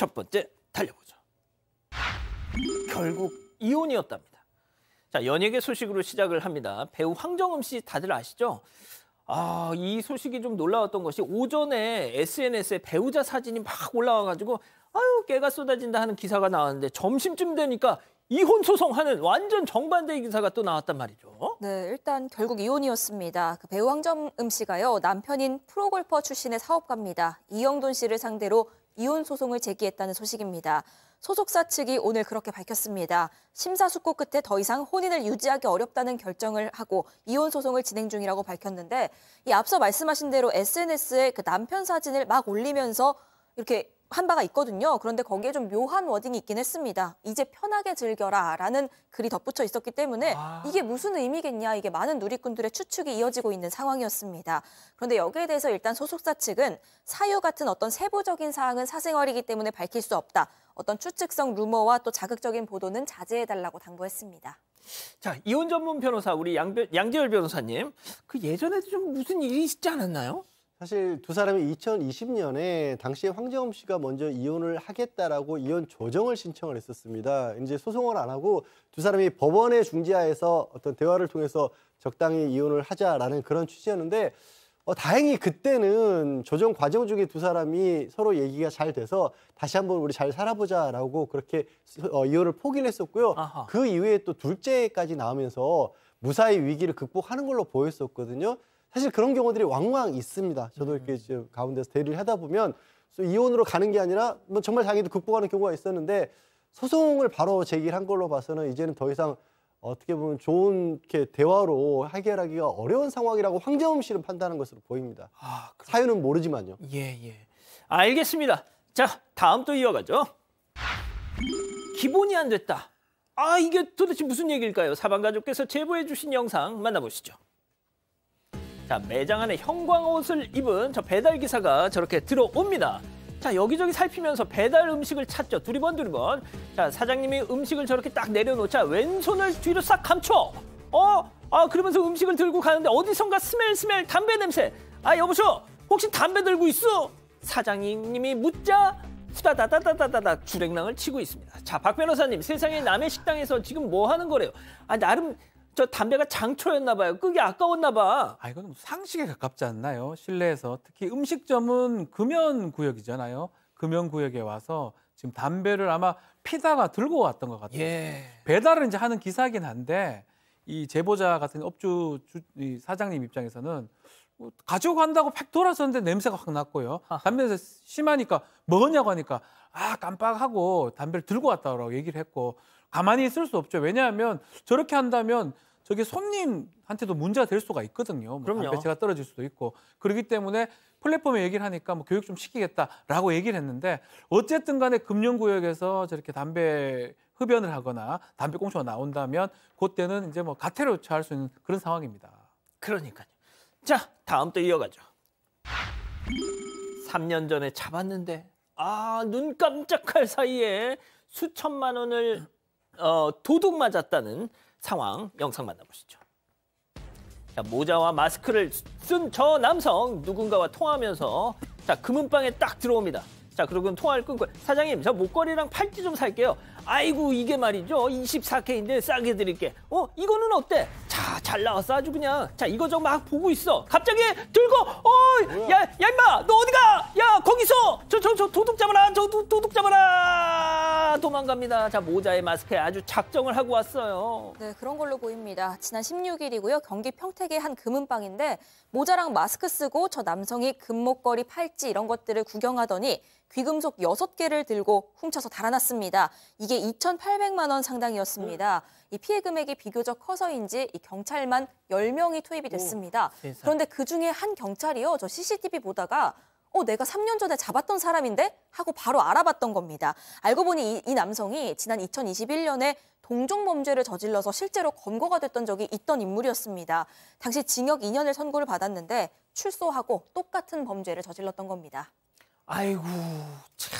첫 번째 달려보죠. 결국 이혼이었답니다. 자, 연예계 소식으로 시작을 합니다. 배우 황정음 씨 다들 아시죠? 아, 이 소식이 좀 놀라웠던 것이 오전에 SNS에 배우자 사진이 막 올라와가지고 아유, 깨가 쏟아진다 하는 기사가 나왔는데 점심쯤 되니까 이혼 소송하는 완전 정반대의 기사가 또 나왔단 말이죠. 네, 일단 결국 이혼이었습니다. 그 배우 황정음 씨가요 남편인 프로골퍼 출신의 사업가입니다. 이영돈 씨를 상대로 이혼 소송을 제기했다는 소식입니다. 소속사 측이 오늘 그렇게 밝혔습니다. 심사숙고 끝에 더 이상 혼인을 유지하기 어렵다는 결정을 하고 이혼 소송을 진행 중이라고 밝혔는데 이 앞서 말씀하신 대로 SNS에 그 남편 사진을 막 올리면서 이렇게 한 바가 있거든요. 그런데 거기에 좀 묘한 워딩이 있긴 했습니다. 이제 편하게 즐겨라 라는 글이 덧붙여 있었기 때문에 아... 이게 무슨 의미겠냐 이게 많은 누리꾼들의 추측이 이어지고 있는 상황이었습니다. 그런데 여기에 대해서 일단 소속사 측은 사유 같은 어떤 세부적인 사항은 사생활이기 때문에 밝힐 수 없다. 어떤 추측성 루머와 또 자극적인 보도는 자제해달라고 당부했습니다. 자, 이혼 전문 변호사 우리 양, 양재열 변호사님. 그 예전에도 좀 무슨 일이 있지 않았나요? 사실 두 사람이 2020년에 당시에 황정음 씨가 먼저 이혼을 하겠다라고 이혼 조정을 신청을 했었습니다. 이제 소송을 안 하고 두 사람이 법원의 중재하에서 어떤 대화를 통해서 적당히 이혼을 하자라는 그런 취지였는데 어, 다행히 그때는 조정 과정 중에 두 사람이 서로 얘기가 잘 돼서 다시 한번 우리 잘 살아보자라고 그렇게 어, 이혼을 포기를 했었고요. 아하. 그 이후에 또 둘째까지 나오면서 무사히 위기를 극복하는 걸로 보였었거든요. 사실 그런 경우들이 왕왕 있습니다. 저도 이렇게 이 음. 가운데서 대리를 하다 보면 이혼으로 가는 게 아니라 뭐 정말 자기도 극복하는 경우가 있었는데 소송을 바로 제기한 걸로 봐서는 이제는 더 이상 어떻게 보면 좋은 이렇게 대화로 해결하기가 어려운 상황이라고 황재음 씨는 판단한 것으로 보입니다. 아, 사유는 모르지만요. 예, 예. 알겠습니다. 자, 다음 또 이어가죠. 기본이 안 됐다. 아, 이게 도대체 무슨 얘기일까요? 사방가족께서 제보해 주신 영상 만나보시죠. 자, 매장 안에 형광옷을 입은 저 배달 기사가 저렇게 들어옵니다. 자, 여기저기 살피면서 배달 음식을 찾죠. 두리번 두리번. 자, 사장님이 음식을 저렇게 딱 내려놓자 왼손을 뒤로 싹 감춰. 어? 아, 그러면서 음식을 들고 가는데 어디선가 스멜 스멜 담배 냄새. 아, 여보세요 혹시 담배 들고 있어? 사장님이 묻자 후다다다다다다다 주랭랑을 치고 있습니다. 자, 박 변호사님, 세상에 남의 식당에서 지금 뭐 하는 거래요? 아, 나름 저 담배가 장초였나 봐요. 그게 아까웠나 봐. 아 이건 뭐 상식에 가깝지 않나요? 실내에서 특히 음식점은 금연 구역이잖아요. 금연 구역에 와서 지금 담배를 아마 피다가 들고 왔던 것 같아요. 예. 배달을 이제 하는 기사긴 한데 이 제보자 같은 업주 주, 이 사장님 입장에서는 뭐 가져 간다고 팩 돌아섰는데 냄새가 확 났고요. 아하. 담배 냄새 심하니까 뭐냐고 하니까 아 깜빡하고 담배를 들고 왔다고 얘기를 했고 가만히 있을 수 없죠. 왜냐하면 저렇게 한다면 저게 손님한테도 문제가 될 수가 있거든요. 뭐 그럼요. 담배가 떨어질 수도 있고. 그러기 때문에 플랫폼에 얘기를 하니까 뭐 교육 좀 시키겠다라고 얘기를 했는데 어쨌든 간에 금융구역에서 저렇게 담배 흡연을 하거나 담배 꽁초가 나온다면 그때는 이제 뭐 가태를 처할수 있는 그런 상황입니다. 그러니까요. 자, 다음 또 이어가죠. 3년 전에 잡았는데 아, 눈 깜짝할 사이에 수천만 원을 어, 도둑 맞았다는 상황 영상 만나보시죠. 자, 모자와 마스크를 쓴 저 남성 누군가와 통화하면서 자 금은방에 그 딱 들어옵니다. 자 그러고는 통화를 끊고 사장님 저 목걸이랑 팔찌 좀 살게요. 아이고 이게 말이죠 24K인데 싸게 드릴게. 어 이거는 어때? 자 잘 나왔어 아주 그냥. 자 이거 저막 보고 있어. 갑자기 들고 어야야 임마 너 어디가? 야 거기서 저 저 저 도둑 잡아라 저 도, 도둑 잡아라. 도망갑니다. 자, 모자에 마스크에 아주 작정을 하고 왔어요. 네, 그런 걸로 보입니다. 지난 16일이고요. 경기 평택의 한 금은방인데 모자랑 마스크 쓰고 저 남성이 금목걸이, 팔찌 이런 것들을 구경하더니 귀금속 6개를 들고 훔쳐서 달아났습니다. 이게 2,800만 원 상당이었습니다. 이 피해 금액이 비교적 커서인지 이 경찰만 10명이 투입이 됐습니다. 그런데 그중에 한 경찰이요. 저 CCTV 보다가 어, 내가 3년 전에 잡았던 사람인데? 하고 바로 알아봤던 겁니다. 알고 보니 이, 이 남성이 지난 2021년에 동종 범죄를 저질러서 실제로 검거가 됐던 적이 있던 인물이었습니다. 당시 징역 2년을 선고를 받았는데 출소하고 똑같은 범죄를 저질렀던 겁니다. 아이고, 참.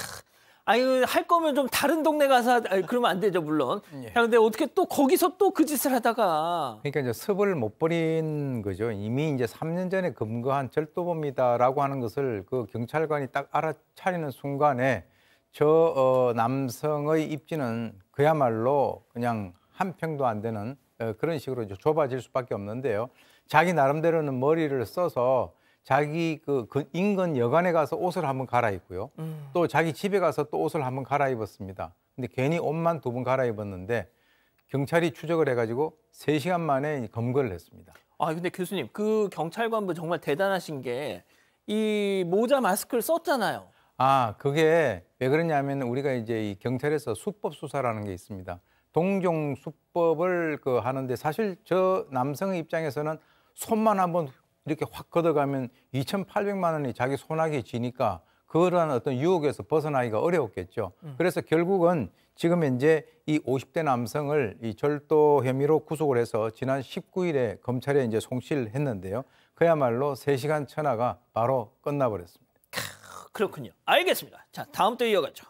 아유 할 거면 좀 다른 동네 가서 아니, 그러면 안 되죠 물론. 예. 자 근데 어떻게 또 거기서 또 그 짓을 하다가. 그러니까 이제 습을 못 버린 거죠. 이미 이제 3년 전에 검거한 절도범이다라고 하는 것을 그 경찰관이 딱 알아차리는 순간에 저 어, 남성의 입지는 그야말로 그냥 한 평도 안 되는 어, 그런 식으로 좁아질 수밖에 없는데요. 자기 나름대로는 머리를 써서 자기 그, 그 인근 여관에 가서 옷을 한번 갈아입고요. 음. 또 자기 집에 가서 또 옷을 한번 갈아입었습니다. 근데 괜히 옷만 두 번 갈아입었는데 경찰이 추적을 해가지고 세시간 만에 검거를 했습니다. 아 근데 교수님 그 경찰관분 정말 대단하신 게 이 모자 마스크를 썼잖아요. 아 그게 왜 그러냐면 우리가 이제 이 경찰에서 수법 수사라는 게 있습니다. 동종 수법을 그 하는데 사실 저 남성의 입장에서는 손만 한번 이렇게 확 걷어가면 2,800만 원이 자기 손아귀에 지니까 그러한 어떤 유혹에서 벗어나기가 어려웠겠죠. 음. 그래서 결국은 지금 현제이 50대 남성을 이 절도 혐의로 구속을 해서 지난 19일에 검찰에 이제 송실했는데요. 그야말로 3시간 천하가 바로 끝나버렸습니다. 그렇군요. 알겠습니다. 자, 다음 또 이어가죠.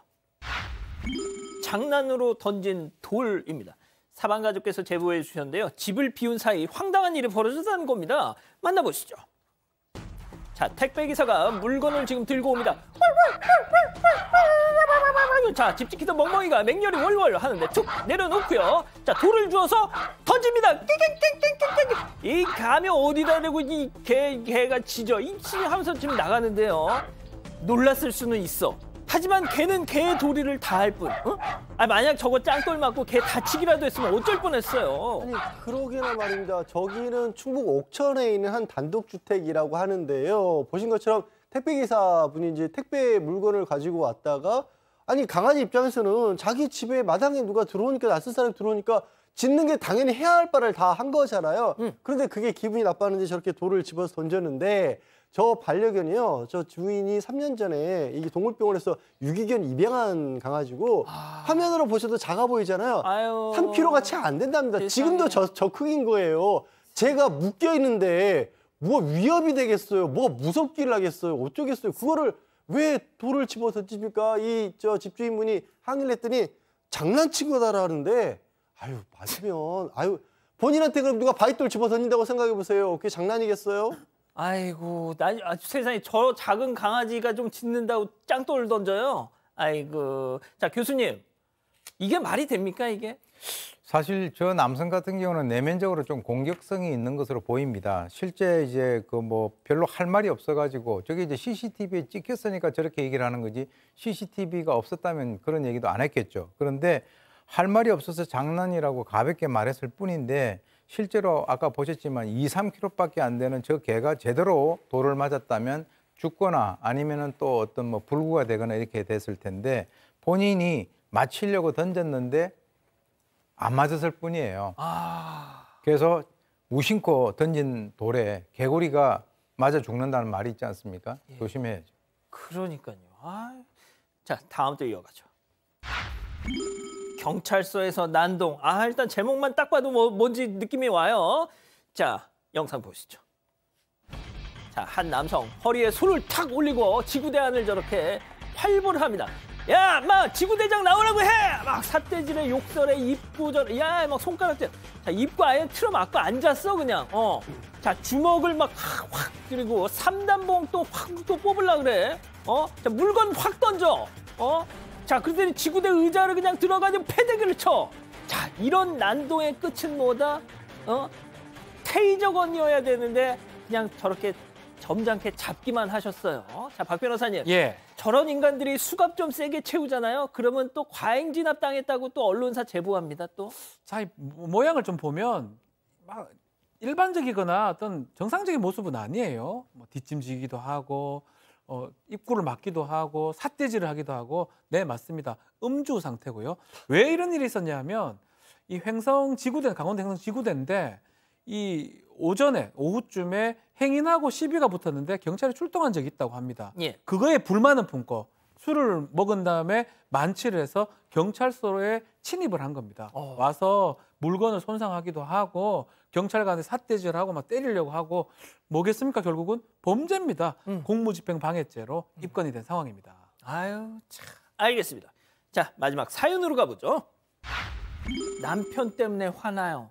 장난으로 던진 돌입니다. 사방 가족께서 제보해 주셨는데요. 집을 비운 사이 황당한 일이 벌어졌다는 겁니다. 만나보시죠. 자, 택배 기사가 물건을 지금 들고 옵니다. 자, 집 지키던 멍멍이가 맹렬히 월월 하는데 툭 내려놓고요. 자, 돌을 주어서 던집니다. 이 가면 어디다 대고 이개 개가 지어이 하면서 지금 나가는데요. 놀랐을 수는 있어. 하지만 걔는 걔의 도리를 다 할 뿐. 어? 아 만약 저거 짱돌 맞고 걔 다치기라도 했으면 어쩔 뻔했어요. 아니 그러게나 말입니다. 저기는 충북 옥천에 있는 한 단독주택이라고 하는데요. 보신 것처럼 택배기사 분이 이제 택배 물건을 가지고 왔다가 아니 강아지 입장에서는 자기 집에 마당에 누가 들어오니까 낯선 사람이 들어오니까 짓는 게 당연히 해야 할 바를 다 한 거잖아요. 음. 그런데 그게 기분이 나빴는지 저렇게 돌을 집어서 던졌는데 저 반려견이요. 저 주인이 3년 전에 이게 동물병원에서 유기견 입양한 강아지고 아... 화면으로 보셔도 작아 보이잖아요. 아유... 3kg가 채 안 된답니다. 세상에... 지금도 저, 저크인 거예요. 제가 묶여 있는데 뭐 위협이 되겠어요. 뭐무섭기를 하겠어요. 어쩌겠어요. 그거를 왜 돌을 집어 서집니까이 저 집주인분이 항의를 했더니 장난친 거다라는데 아유 맞으면 아유 본인한테 그럼 누가 바윗돌 집어던진다고 생각해 보세요. 그게 장난이겠어요? 아이고 나 아, 세상에 저 작은 강아지가 좀 짖는다고 짱돌 던져요. 아이고 자 교수님 이게 말이 됩니까 이게? 사실 저 남성 같은 경우는 내면적으로 좀 공격성이 있는 것으로 보입니다. 실제 이제 그 뭐 별로 할 말이 없어가지고 저게 이제 CCTV에 찍혔으니까 저렇게 얘기를 하는 거지 CCTV가 없었다면 그런 얘기도 안 했겠죠. 그런데 할 말이 없어서 장난이라고 가볍게 말했을 뿐인데 실제로 아까 보셨지만 2, 3km밖에 안 되는 저 개가 제대로 돌을 맞았다면 죽거나 아니면은 또 어떤 뭐 불구가 되거나 이렇게 됐을 텐데 본인이 맞히려고 던졌는데 안 맞았을 뿐이에요. 아... 그래서 무심코 던진 돌에 개구리가 맞아 죽는다는 말이 있지 않습니까? 예. 조심해야죠. 그러니까요. 아... 자, 다음 또 이어가죠. 경찰서에서 난동. 아, 일단 제목만 딱 봐도 뭐, 뭔지 느낌이 와요. 자, 영상 보시죠. 자, 한 남성 허리에 손을 탁 올리고 지구대안을 저렇게 활보를 합니다. 야, 막 지구대장 나오라고 해! 막 삿대질에 욕설에 입구 저, 야, 막 손가락질. 자, 입구 아예 틀어막고 앉았어, 그냥. 어. 자, 주먹을 막 확, 들이고 삼단봉 또 확, 또 뽑으려 그래. 어? 자, 물건 확 던져. 어? 자, 그랬더니 지구대 의자를 그냥 들어가지고 패대기를 쳐. 자, 이런 난동의 끝은 뭐다? 어? 테이저건이어야 되는데 그냥 저렇게 점잖게 잡기만 하셨어요. 어? 자, 박 변호사님. 예. 저런 인간들이 수갑 좀 세게 채우잖아요. 그러면 또 과잉 진압 당했다고 또 언론사 제보합니다. 또. 자, 모양을 좀 보면 막 일반적이거나 어떤 정상적인 모습은 아니에요. 뭐 뒷짐지기도 하고 어, 입구를 막기도 하고 삿대질을 하기도 하고 네 맞습니다. 음주 상태고요. 왜 이런 일이 있었냐면 이 횡성 지구대 강원도 횡성 지구대인데 이 오전에 오후쯤에 행인하고 시비가 붙었는데 경찰이 출동한 적이 있다고 합니다. 예. 그거에 불만은 품고 술을 먹은 다음에 만취를 해서 경찰서에 침입을 한 겁니다. 어. 와서 물건을 손상하기도 하고 경찰관에 삿대질하고 막 때리려고 하고 뭐겠습니까? 결국은 범죄입니다. 음. 공무집행 방해죄로 음. 입건이 된 상황입니다. 아유, 참. 알겠습니다. 자, 마지막 사연으로 가보죠. 남편 때문에 화나요.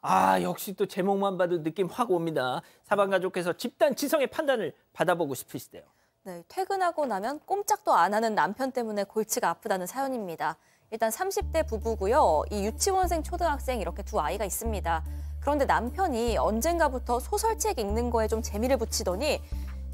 아, 역시 또 제목만 봐도 느낌 확 옵니다. 사방 가족께서 집단 지성의 판단을 받아보고 싶으시대요. 네, 퇴근하고 나면 꼼짝도 안 하는 남편 때문에 골치가 아프다는 사연입니다. 일단 30대 부부고요. 이 유치원생, 초등학생 이렇게 두 아이가 있습니다. 그런데 남편이 언젠가부터 소설책 읽는 거에 좀 재미를 붙이더니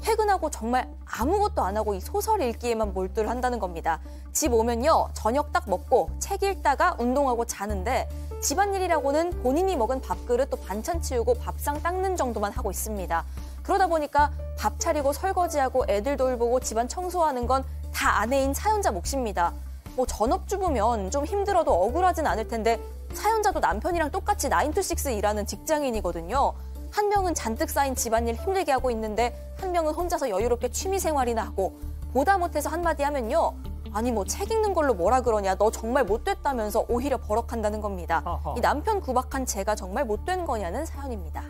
퇴근하고 정말 아무것도 안 하고 이 소설 읽기에만 몰두를 한다는 겁니다. 집 오면요, 저녁 딱 먹고 책 읽다가 운동하고 자는데 집안일이라고는 본인이 먹은 밥그릇 또 반찬 치우고 밥상 닦는 정도만 하고 있습니다. 그러다 보니까 밥 차리고 설거지하고 애들 돌보고 집안 청소하는 건 다 아내인 사연자 몫입니다. 뭐 전업주부면 좀 힘들어도 억울하진 않을 텐데 사연자도 남편이랑 똑같이 9투 o 6 일하는 직장인이거든요. 한 명은 잔뜩 쌓인 집안일 힘들게 하고 있는데 한 명은 혼자서 여유롭게 취미생활이나 하고 보다 못해서 한마디 하면요. 아니 뭐 책 읽는 걸로 뭐라 그러냐 너 정말 못됐다면서 오히려 버럭한다는 겁니다. 어허. 이 남편 구박한 제가 정말 못된 거냐는 사연입니다.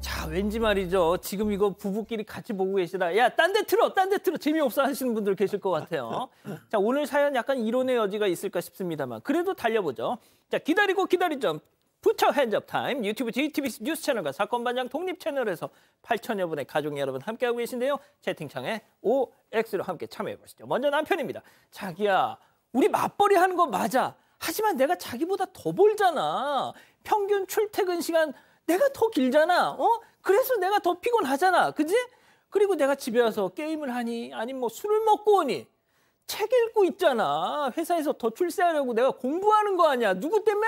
자, 왠지 말이죠. 지금 이거 부부끼리 같이 보고 계시다. 야, 딴 데 틀어, 딴 데 틀어. 재미없어 하시는 분들 계실 것 같아요. 자, 오늘 사연 약간 이론의 여지가 있을까 싶습니다만 그래도 달려보죠. 자, 기다리고 기다리죠. 부처 핸즈업 타임 유튜브 GTBC 뉴스 채널과 사건 반장 독립 채널에서 8천여 분의 가족 여러분 함께하고 계신데요. 채팅창에 OX로 함께 참여해 보시죠. 먼저 남편입니다. 자기야, 우리 맞벌이 하는 거 맞아. 하지만 내가 자기보다 더 벌잖아. 평균 출퇴근 시간 내가 더 길잖아. 어? 그래서 내가 더 피곤하잖아. 그지? 그리고 내가 집에 와서 게임을 하니, 아니면 뭐 술을 먹고 오니, 책 읽고 있잖아. 회사에서 더 출세하려고 내가 공부하는 거 아니야. 누구 때문에?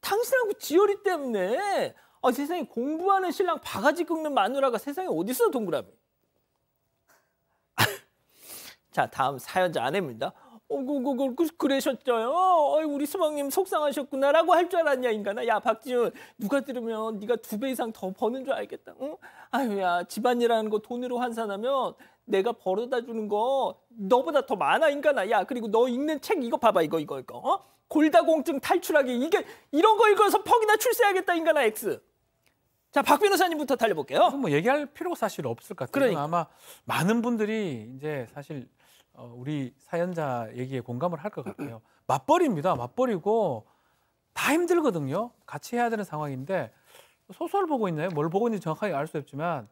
당신하고 지열이 때문에. 아, 세상에 공부하는 신랑 바가지 긁는 마누라가 세상에 어딨어, 동그라미. 자, 다음 사연자 아내입니다. 어구구구 그러셨죠요. 어이 우리 수박님 속상하셨구나라고 할 줄 알았냐 인간아. 야 박지훈 누가 들으면 네가 두 배 이상 더 버는 줄 알겠다. 응? 아유야 집안이라는 거 돈으로 환산하면 내가 벌어다 주는 거 너보다 더 많아 인간아. 야 그리고 너 읽는 책 이거 봐봐 이거 이거 이거. 어? 골다공증 탈출하기 이게 이런 거 읽어서 퍽이나 출세하겠다 인간아 X. 자, 박 변호사님부터 달려볼게요. 뭐 얘기할 필요가 사실 없을 것 같아요. 그러니까. 아마 많은 분들이 이제 사실 어, 우리 사연자 얘기에 공감을 할 것 같아요. 맞벌입니다. 맞벌이고 다 힘들거든요. 같이 해야 되는 상황인데 소설 보고 있나요? 뭘 보고 있는지 정확하게 알 수 없지만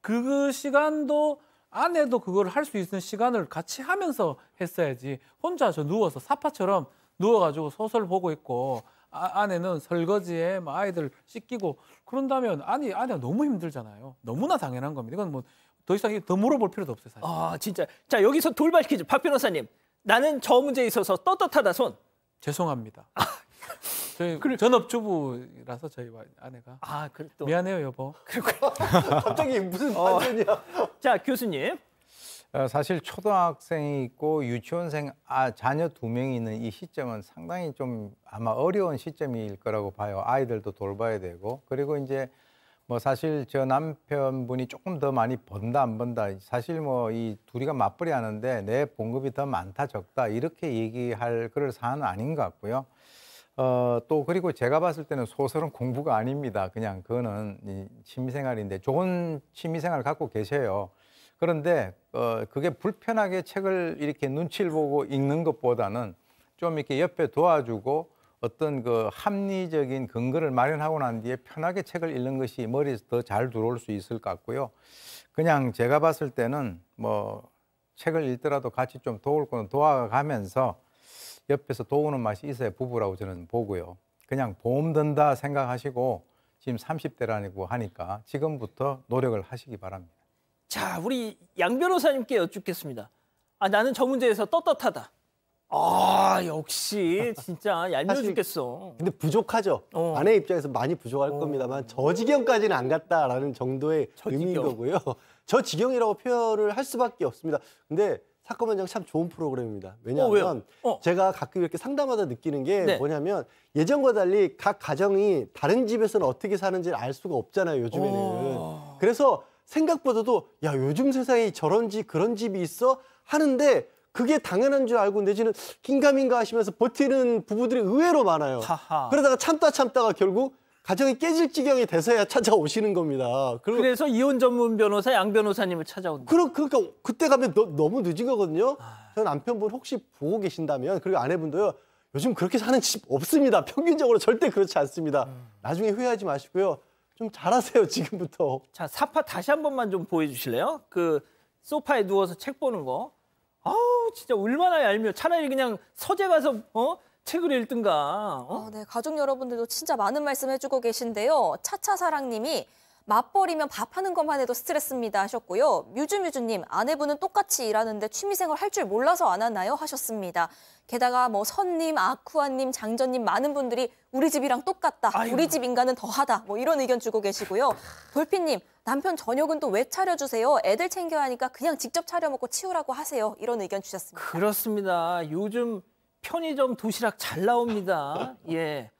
그 시간도 아내도 그걸 할 수 있는 시간을 같이 하면서 했어야지 혼자 저 누워서 사파처럼 누워가지고 소설 보고 있고 아, 아내는 설거지에 막 뭐 아이들 씻기고 그런다면 아니 아내가 너무 힘들잖아요. 너무나 당연한 겁니다. 이건 뭐더 이상 더 물어볼 필요도 없어요. 사실. 아 진짜. 자 여기서 돌발 퀴즈 박 변호사님. 나는 저 문제에 있어서 떳떳하다 손. 죄송합니다. 아. 저희 그래. 전업주부라서 저희 아내가. 아 그래 또. 미안해요 여보. 갑자기 무슨 어. 반전이야. 어. 자 교수님. 어, 사실 초등학생이 있고 유치원생 아, 자녀 두 명이 있는 이 시점은 상당히 좀 아마 어려운 시점일 거라고 봐요. 아이들도 돌봐야 되고 그리고 이제 뭐 사실 저 남편분이 조금 더 많이 번다 안 번다 사실 뭐 이 둘이가 맞벌이 하는데 내 봉급이 더 많다 적다 이렇게 얘기할 그럴 사안은 아닌 것 같고요. 어, 또 그리고 제가 봤을 때는 소설은 공부가 아닙니다. 그냥 그거는 이 취미생활인데 좋은 취미생활 갖고 계세요. 그런데 어, 그게 불편하게 책을 이렇게 눈치를 보고 읽는 것보다는 좀 이렇게 옆에 도와주고 어떤 그 합리적인 근거를 마련하고 난 뒤에 편하게 책을 읽는 것이 머리에서 더 잘 들어올 수 있을 것 같고요. 그냥 제가 봤을 때는 뭐 책을 읽더라도 같이 좀 도울 거는 도와가면서 옆에서 도우는 맛이 있어야 부부라고 저는 보고요. 그냥 보험 든다 생각하시고 지금 30대라고 하니까 지금부터 노력을 하시기 바랍니다. 자, 우리 양 변호사님께 여쭙겠습니다. 아, 나는 저 문제에서 떳떳하다. 아 역시 진짜 얄미워 죽겠어. 근데 부족하죠. 어. 아내 입장에서 많이 부족할 어. 겁니다만 저 지경까지는 안 갔다라는 정도의 의미인 지경. 거고요. 저 지경이라고 표현을 할 수밖에 없습니다. 근데 사건 현장 참 좋은 프로그램입니다. 왜냐하면 어, 어, 제가 가끔 이렇게 상담하다 느끼는 게 네. 뭐냐면 예전과 달리 각 가정이 다른 집에서는 어떻게 사는지를 알 수가 없잖아요. 요즘에는. 어. 그래서 생각보다도 야 요즘 세상에 저런 집 그런 집이 있어 하는데 그게 당연한 줄 알고 내지는 긴가민가 하시면서 버티는 부부들이 의외로 많아요. 하하. 그러다가 참다 참다가 결국 가정이 깨질 지경이 돼서야 찾아오시는 겁니다. 그래서 이혼 전문 변호사 양 변호사님을 찾아온다. 그러, 그러니까 그때 가면 너, 너무 늦은 거거든요. 전 아. 남편분 혹시 보고 계신다면 그리고 아내분도요. 요즘 그렇게 사는 집 없습니다. 평균적으로 절대 그렇지 않습니다. 음... 나중에 후회하지 마시고요. 좀 잘하세요 지금부터. 자 사파 다시 한 번만 좀 보여주실래요? 그 소파에 누워서 책 보는 거. 아우 진짜 얼마나 얄미워. 차라리 그냥 서재 가서 어? 책을 읽든가. 어? 아, 네, 가족 여러분들도 진짜 많은 말씀 해주고 계신데요. 차차사랑님이 맞벌이면 밥하는 것만 해도 스트레스입니다 하셨고요. 뮤즈뮤즈님, 아내분은 똑같이 일하는데 취미생활 할 줄 몰라서 안 하나요? 하셨습니다. 게다가 뭐 선님, 아쿠아님, 장전님 많은 분들이 우리 집이랑 똑같다, 아이 우리 집 인간은 더하다 뭐 이런 의견 주고 계시고요. 돌핀님, 남편 저녁은 또 왜 차려주세요? 애들 챙겨야 하니까 그냥 직접 차려먹고 치우라고 하세요. 이런 의견 주셨습니다. 그렇습니다. 요즘 편의점 도시락 잘 나옵니다. 예.